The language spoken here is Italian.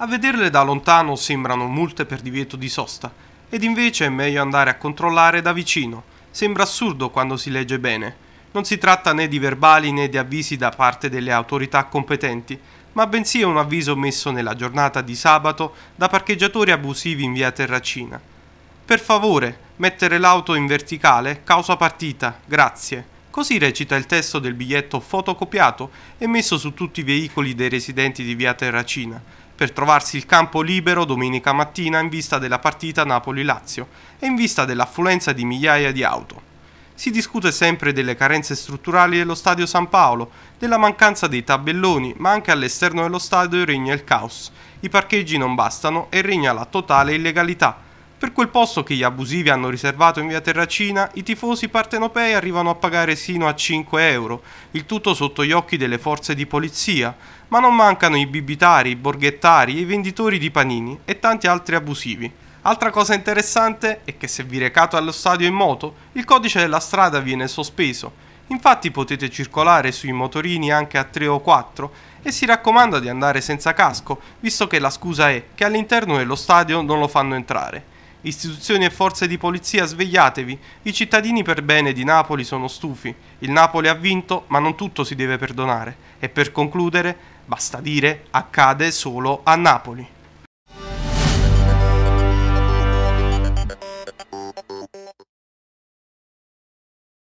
A vederle da lontano sembrano multe per divieto di sosta, ed invece è meglio andare a controllare da vicino. Sembra assurdo quando si legge bene. Non si tratta né di verbali né di avvisi da parte delle autorità competenti, ma bensì è un avviso messo nella giornata di sabato da parcheggiatori abusivi in via Terracina. Per favore, mettere l'auto in verticale, causa partita, grazie. Così recita il testo del biglietto fotocopiato e messo su tutti i veicoli dei residenti di via Terracina, per trovarsi il campo libero domenica mattina in vista della partita Napoli-Lazio e in vista dell'affluenza di migliaia di auto. Si discute sempre delle carenze strutturali dello stadio San Paolo, della mancanza dei tabelloni, ma anche all'esterno dello stadio regna il caos. I parcheggi non bastano e regna la totale illegalità, per quel posto che gli abusivi hanno riservato in via Terracina, i tifosi partenopei arrivano a pagare sino a 5 euro, il tutto sotto gli occhi delle forze di polizia, ma non mancano i bibitari, i borghettari, i venditori di panini e tanti altri abusivi. Altra cosa interessante è che se vi recate allo stadio in moto, il codice della strada viene sospeso. Infatti potete circolare sui motorini anche a 3 o 4 e si raccomanda di andare senza casco, visto che la scusa è che all'interno dello stadio non lo fanno entrare. Istituzioni e forze di polizia svegliatevi, i cittadini per bene di Napoli sono stufi, il Napoli ha vinto ma non tutto si deve perdonare e per concludere, basta dire, accade solo a Napoli.